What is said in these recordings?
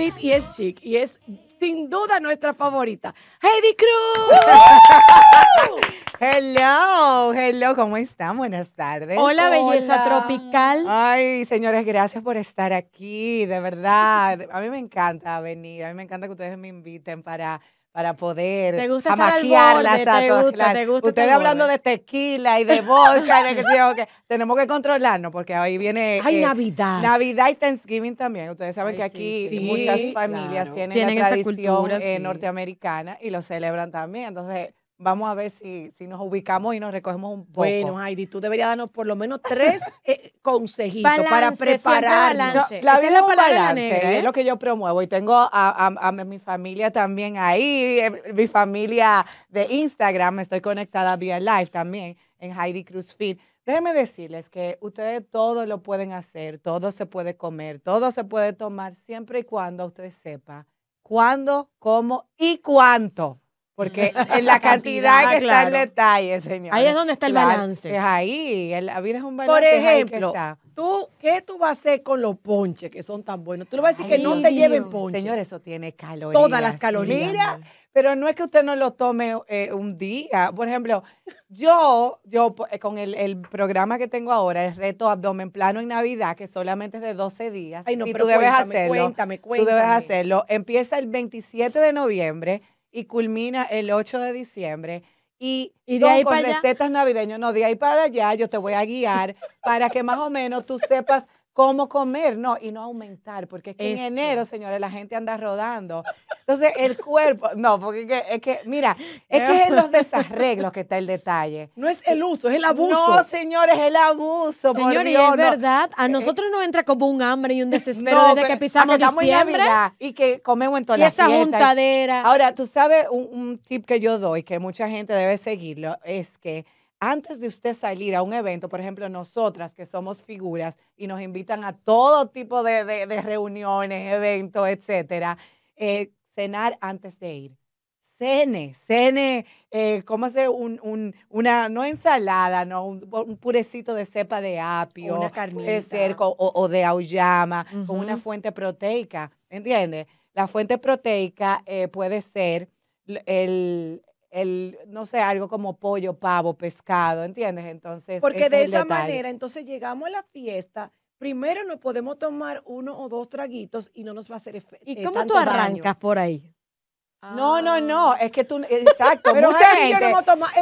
y es chic y es sin duda nuestra favorita, Heidi Cruz. hello, hello, ¿cómo están? Buenas tardes. Hola, belleza tropical. Ay, señores, gracias por estar aquí, de verdad. A mí me encanta venir, a mí me encanta que ustedes me inviten para para poder ¿Te a todas Ustedes hablando de tequila y de vodka y de que, tenemos que controlarnos porque ahí viene Ay, eh, Navidad. Navidad y Thanksgiving también. Ustedes saben que aquí muchas familias tienen, la tradición eh, norteamericana y lo celebran también. Entonces, Vamos a ver si, nos ubicamos y nos recogemos un poco. Bueno, Heidi, tú deberías darnos por lo menos tres eh, consejitos para preparar. la vida es, un es ¿eh? lo que yo promuevo. Y tengo a, mi familia también ahí, eh, mi familia de Instagram, estoy conectada vía live también en Heidi Cruz Déjeme Déjenme decirles que ustedes todo lo pueden hacer, todo se puede comer, todo se puede tomar, siempre y cuando ustedes sepan cuándo, cómo y cuánto. Porque en la cantidad, que está el detalle, señor. Ahí es donde está el balance. Es ahí, la vida es un balance. Por ejemplo, tú, ¿qué tú vas a hacer con los ponches que son tan buenos? Tú le vas a decir que no te lleven ponches. Señor, eso tiene calorías. Todas las calorías. Mira, pero no es que usted no lo tome eh, un día. Por ejemplo, yo, yo eh, con el, programa que tengo ahora, el reto abdomen plano en Navidad, que solamente es de 12 días. Ay, no, si pero debes hacerlo. Cuéntame, cuéntame. Tú debes hacerlo. Empieza el 27 de noviembre y culmina el 8 de diciembre. Y, con recetas navideñas. No, de ahí para allá yo te voy a guiar para que más o menos tú sepas cómo comer, no, y no aumentar, porque es que en enero, señores, la gente anda rodando. Entonces, el cuerpo, no, porque es que, mira, es que es en los desarreglos que está el detalle. No es el uso, es el abuso. No, señores, el abuso. Señores, es verdad, a eh, eh. nosotros nos entra como un hambre y un desespero desde que pisamos que diciembre. y que comemos en toda y esa juntadera. Ahora, tú sabes, un tip que yo doy, que mucha gente debe seguirlo, es que antes de usted salir a un evento, por ejemplo, nosotras que somos figuras y nos invitan a todo tipo de, reuniones, eventos, etcétera, eh, cenar antes de ir. Cene, cene, eh, ¿cómo se un, una, no ensalada, no, un, purecito de cepa de apio, una carnita. de cerco o, de auyama, con una fuente proteica, ¿entiendes? La fuente proteica eh, puede ser el, el, no sé, algo como pollo, pavo, pescado, ¿entiendes? Entonces. Porque de esa manera, entonces llegamos a la fiesta, primero nos podemos tomar uno o dos traguitos y no nos va a hacer efecto. ¿Y eh, cómo tú arrancas por ahí? No, no, no, ah. es que tú, exacto, mucha gente.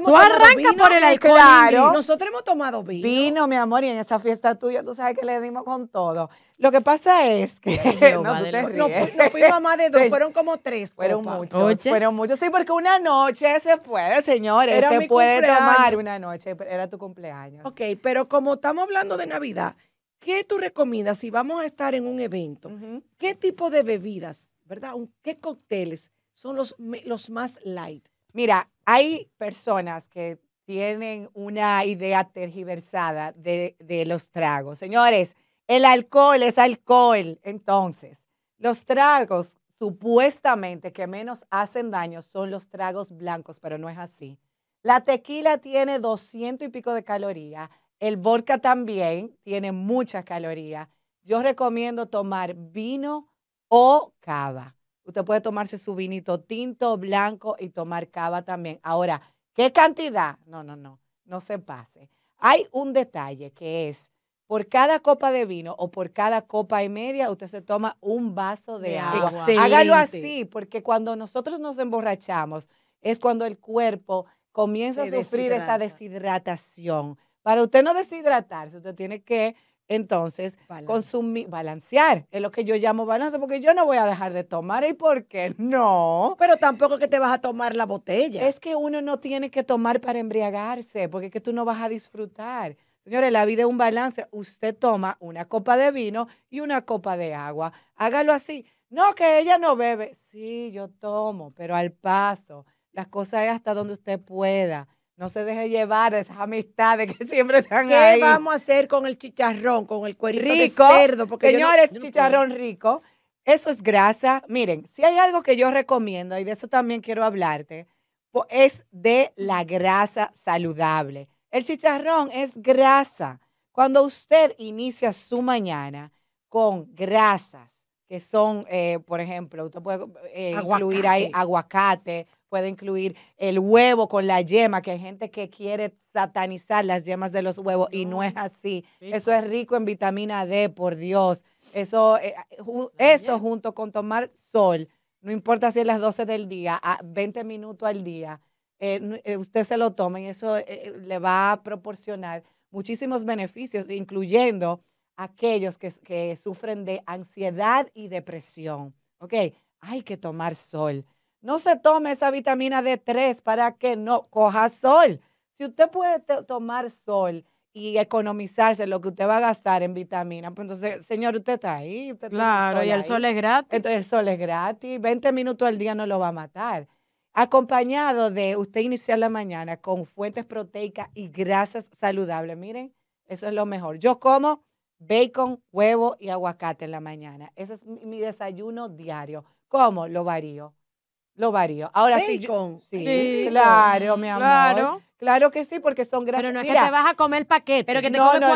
tú arrancas por el alcohol. Nosotros hemos tomado vino. Vino, mi amor, y en esa fiesta tuya tú sabes que le dimos con todo. Lo que pasa es que. no, fui mamá de dos, fueron como tres. Fueron muchos. Fueron muchos, sí, porque una noche se puede, señores. se puede tomar una noche, era tu cumpleaños. Ok, pero como estamos hablando de Navidad, ¿qué tú recomiendas si vamos a estar en un evento? ¿Qué tipo de bebidas, verdad? ¿Qué cócteles? son los, los más light. Mira, hay personas que tienen una idea tergiversada de, de, los tragos. Señores, el alcohol es alcohol. Entonces, los tragos supuestamente que menos hacen daño son los tragos blancos, pero no es así. La tequila tiene 200 y pico de calorías. El vodka también tiene muchas calorías. Yo recomiendo tomar vino o cava. Usted puede tomarse su vinito tinto, blanco y tomar cava también. Ahora, ¿qué cantidad? No, no, no, no se pase. Hay un detalle que es, por cada copa de vino o por cada copa y media, usted se toma un vaso de, agua. Hágalo así, porque cuando nosotros nos emborrachamos, es cuando el cuerpo comienza a sufrir esa deshidratación. Para usted no deshidratarse, usted tiene que entonces, consumir, balancear, es lo que yo llamo balance, porque yo no voy a dejar de tomar. ¿Y por qué no? Pero tampoco que te vas a tomar la botella. Es que uno no tiene que tomar para embriagarse, porque es que tú no vas a disfrutar. Señores, la vida es un balance. Usted toma una copa de vino y una copa de agua. Hágalo así. No, que ella no bebe. Sí, yo tomo, pero al paso. Las cosas es hasta donde usted pueda. No se deje llevar esas amistades que siempre están ahí. ¿Qué vamos a hacer con el chicharrón, con el cuerito de cerdo? Porque señores, chicharrón rico. Eso es grasa. Miren, si hay algo que yo recomiendo, y de eso también quiero hablarte, es de la grasa saludable. El chicharrón es grasa. Cuando usted inicia su mañana con grasas, que son, eh, por ejemplo, usted puede eh, incluir ahí aguacate, puede incluir el huevo con la yema, que hay gente que quiere satanizar las yemas de los huevos y no es así. Eso es rico en vitamina D, por Dios. Eso, eh, ah, eso junto con tomar sol, no importa si es las 12 del día, a 20 minutos al día, eh, eh, usted se lo toma y eso le va a proporcionar muchísimos beneficios, incluyendo aquellos que, que sufren de ansiedad y depresión. ¿Ok? Hay que tomar sol no se tome esa vitamina D3 para que no coja sol. Si usted puede tomar sol y economizarse lo que usted va a gastar en vitamina, pues entonces, señor, usted está ahí. claro, y el sol es gratis. Entonces, el sol es gratis. 20 minutos al día no lo va a matar acompañado de usted iniciar la mañana con fuentes proteicas y grasas saludables. Miren, eso es lo mejor. Yo como bacon, huevo y aguacate en la mañana. Ese es mi desayuno diario. ¿Cómo? Lo varío. Lo varío. Ahora sí. sí, claro, mi amor. Claro. que sí, porque son grasas. Pero no es que te vas a comer el paquete. Pero que te no, comes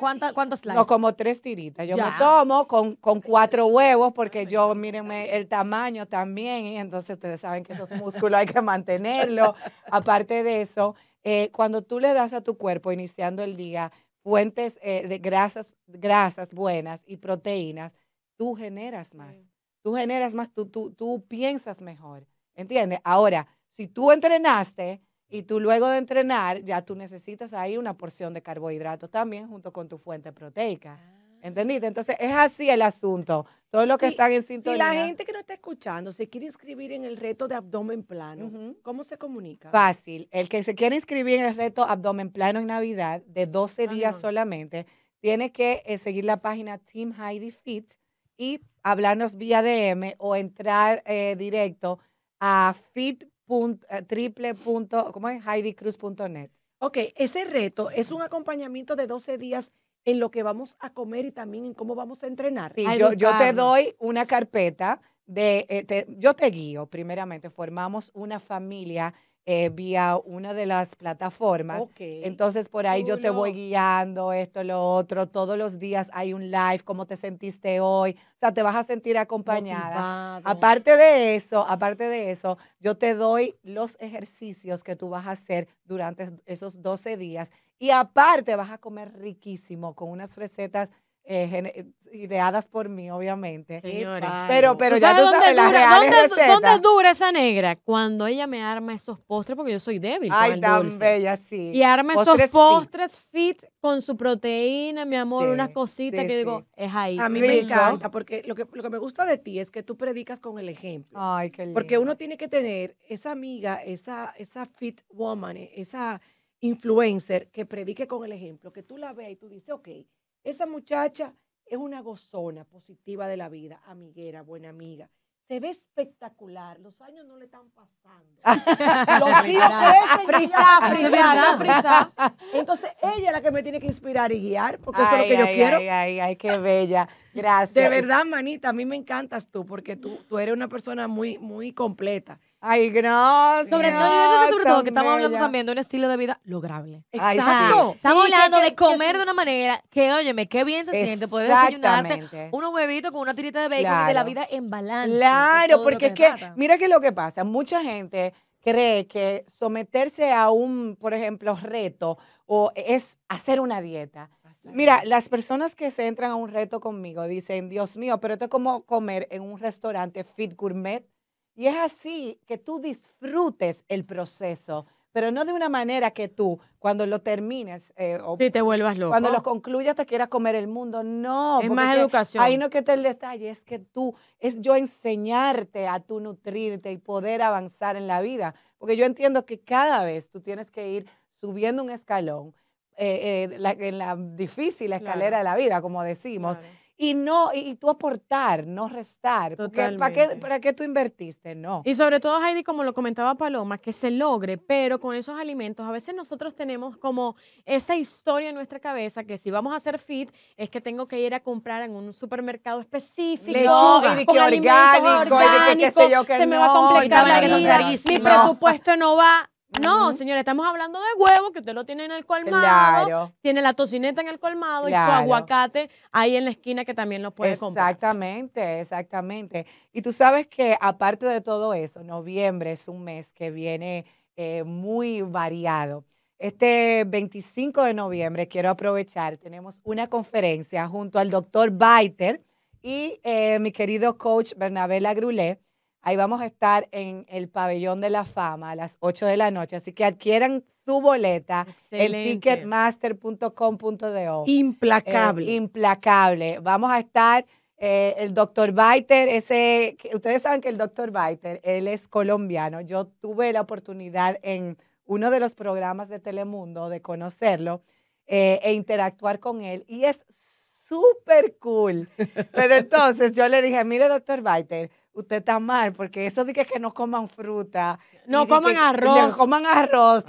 cuántas, cuántas, No, como tres tiritas. Yo me tomo con, cuatro huevos, porque yo, mírenme, el tamaño también. Y entonces ustedes saben que esos músculos hay que mantenerlos. Aparte de eso, eh, cuando tú le das a tu cuerpo, iniciando el día, fuentes eh, de grasas, grasas buenas y proteínas, tú generas más tú generas más, tú, tú, tú piensas mejor, ¿entiendes? Ahora, si tú entrenaste y tú luego de entrenar, ya tú necesitas ahí una porción de carbohidratos también junto con tu fuente proteica. Ah. ¿Entendiste? Entonces, es así el asunto. Todo lo que está están en sintonía. Si la gente que no está escuchando se quiere inscribir en el reto de abdomen plano, ¿cómo se comunica? Fácil. El que se quiere inscribir en el reto abdomen plano en Navidad, de 12 días solamente, tiene que eh, seguir la página Team Heidi Fit y hablarnos vía DM o entrar eh, directo a fit. Eh, es? HeidiCruz.net. Ok, ese reto es un acompañamiento de 12 días en lo que vamos a comer y también en cómo vamos a entrenar. Sí, yo, te doy una carpeta de, eh, yo te guío, primeramente, formamos una familia eh, vía una de las plataformas. Entonces por ahí yo te voy guiando esto, lo otro. Todos los días hay un live, cómo te sentiste hoy. O sea, te vas a sentir acompañada. Aparte de eso, aparte de eso, yo te doy los ejercicios que tú vas a hacer durante esos 12 días. Y aparte vas a comer riquísimo con unas recetas eh, ideadas por mí, obviamente. Señores. Pero, pero ya dónde dura, dónde, dura esa negra? Cuando ella me arma esos postres, porque yo soy débil. Ay, tan dulce. bella, sí. Y arma esos postres fit. con su proteína, mi amor, unas cositas que digo, es ahí. A mí me encanta, porque lo que, lo que me gusta de ti es que tú predicas con el ejemplo. Ay, qué lindo. Porque uno tiene que tener esa amiga, esa, esa fit woman, esa influencer que predique con el ejemplo, que tú la veas y tú dices, ok esa muchacha es una gozona positiva de la vida, amiguera, buena amiga. Se ve espectacular. Los años no le están pasando. Los hijos crecen. Frisa, frisa, Entonces, ella es la que me tiene que inspirar y guiar, porque eso es lo que yo quiero. Ay, ay, ay, qué bella. Gracias. De verdad, manita, a mí me encantas tú, porque tú, tú eres una persona muy, muy completa. Ay, gracias. Sobre todo, que estamos hablando también de un estilo de vida lograble. Exacto. Estamos hablando de comer de una manera que, óyeme, qué bien se siente poder desayunarte uno huevito con una tirita de bacon de la vida en balance. Claro, porque es que, mira que lo que pasa, mucha gente cree que someterse a un, por ejemplo, reto o es hacer una dieta. Mira, las personas que se entran a un reto conmigo dicen, Dios mío, pero esto es como comer en un restaurante fit gourmet. Y es así que tú disfrutes el proceso, pero no de una manera que tú, cuando lo termines eh, o sí, te vuelvas loco. Cuando lo concluyas te quieras comer el mundo. No. Es más educación. Ahí no que el detalle, es que tú, es yo enseñarte a tú nutrirte y poder avanzar en la vida. Porque yo entiendo que cada vez tú tienes que ir subiendo un escalón, eh, eh, en la difícil escalera de la vida, como decimos y no y tú aportar, no restar. ¿para, qué, tú invertiste? No. Y sobre todo, Heidi, como lo comentaba Paloma, que se logre, pero con esos alimentos, a veces nosotros tenemos como esa historia en nuestra cabeza que si vamos a hacer fit, es que tengo que ir a comprar en un supermercado específico. Lechuga, y de que orgánico, de que yo que se me va a complicar la vida, mi presupuesto no va. No, señora, estamos hablando de huevo, que usted lo tiene en el colmado, claro. tiene la tocineta en el colmado y su aguacate ahí en la esquina que también lo puede comprar. Exactamente, exactamente. Y tú sabes que aparte de todo eso, noviembre es un mes que viene eh, muy variado. Este 25 de noviembre quiero aprovechar, tenemos una conferencia junto al doctor Baiter y eh, mi querido coach Bernabé Lagrulé Ahí vamos a estar en el Pabellón de la Fama a las 8 de la noche. Así que adquieran su boleta en ticketmaster.com.do. Implacable. Eh, implacable. Vamos a estar eh, el doctor Baiter, ese, ustedes saben que el doctor Baiter, él es colombiano. Yo tuve la oportunidad en uno de los programas de Telemundo de conocerlo eh, e interactuar con él. Y es súper cool. Pero entonces yo le dije, mire, doctor Biter, usted está mal, porque eso dice que, no coman fruta. No coman arroz. No coman arroz.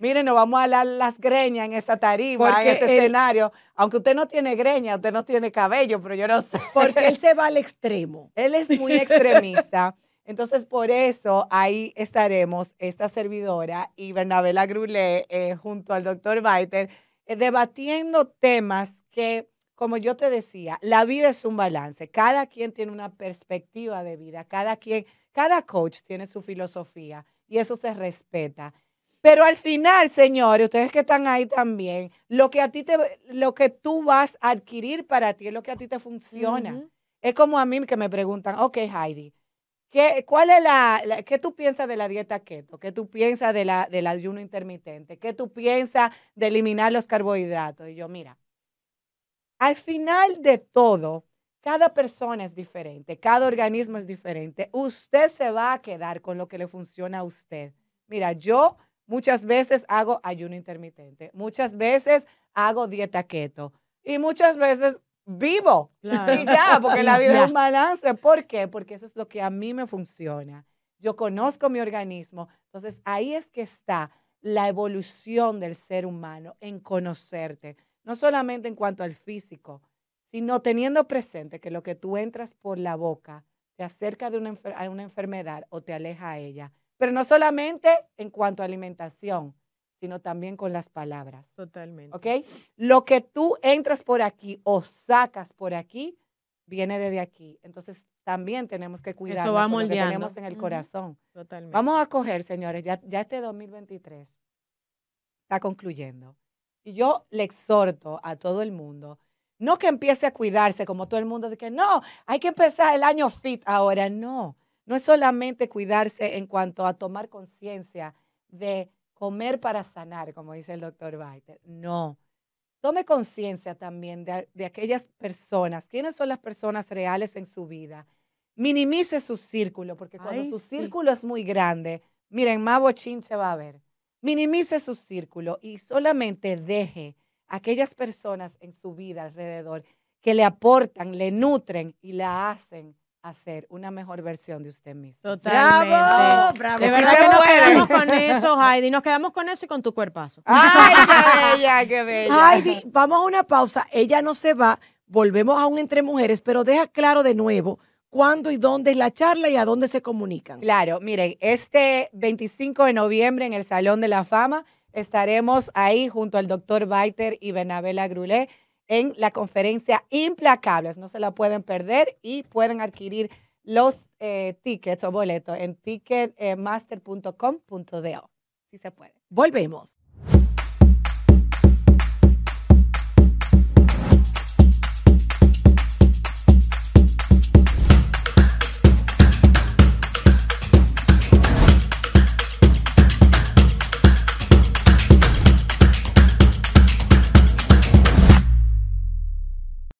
Miren, nos vamos a hablar las greñas en esa tarima, en ese escenario. Aunque usted no tiene greña, usted no tiene cabello, pero yo no sé. Porque él se va al extremo. Él es muy extremista. Entonces, por eso ahí estaremos, esta servidora y Bernabela Grulé, eh, junto al doctor Baiter, eh, debatiendo temas que como yo te decía, la vida es un balance. Cada quien tiene una perspectiva de vida, cada quien, cada coach tiene su filosofía y eso se respeta. Pero al final, señores, ustedes que están ahí también, lo que a ti te, lo que tú vas a adquirir para ti es lo que a ti te funciona. Es como a mí que me preguntan, ok, Heidi, ¿qué, cuál es la, la, ¿qué tú piensas de la dieta keto? ¿Qué tú piensas de la, del ayuno intermitente? ¿Qué tú piensas de eliminar los carbohidratos? Y yo, mira, al final de todo, cada persona es diferente, cada organismo es diferente. Usted se va a quedar con lo que le funciona a usted. Mira, yo muchas veces hago ayuno intermitente, muchas veces hago dieta keto y muchas veces vivo. Claro. Y ya, porque la vida es un balance. ¿Por qué? Porque eso es lo que a mí me funciona. Yo conozco mi organismo. Entonces ahí es que está la evolución del ser humano en conocerte no solamente en cuanto al físico, sino teniendo presente que lo que tú entras por la boca te acerca de una, a una enfermedad o te aleja a ella, pero no solamente en cuanto a alimentación, sino también con las palabras. Totalmente. ¿Ok? Lo que tú entras por aquí o sacas por aquí, viene desde aquí. Entonces, también tenemos que cuidar lo que tenemos en el corazón. Totalmente. Vamos a coger, señores, ya, ya este 2023 está concluyendo. Y yo le exhorto a todo el mundo, no que empiece a cuidarse como todo el mundo, de que no, hay que empezar el año fit ahora, no. No es solamente cuidarse en cuanto a tomar conciencia de comer para sanar, como dice el doctor Baiter, no. Tome conciencia también de, aquellas personas, quiénes son las personas reales en su vida. Minimice su círculo, porque cuando su círculo es muy grande, miren, más bochinche va a haber. Minimice su círculo y solamente deje aquellas personas en su vida alrededor que le aportan, le nutren y la hacen hacer una mejor versión de usted mismo. Totalmente. Bravo, De verdad que nos quedamos con eso, Heidi. Nos quedamos con eso y con tu cuerpazo. Ay, qué bella, qué bella. Heidi, vamos a una pausa. Ella no se va. Volvemos a un entre mujeres, pero deja claro de nuevo cuándo y dónde es la charla y a dónde se comunican. Claro, miren, este 25 de noviembre en el Salón de la Fama estaremos ahí junto al doctor Baiter y Benabela Grulé en la conferencia Implacables. No se la pueden perder y pueden adquirir los eh, tickets o boletos en ticketmaster.com.do. Si se puede. Volvemos.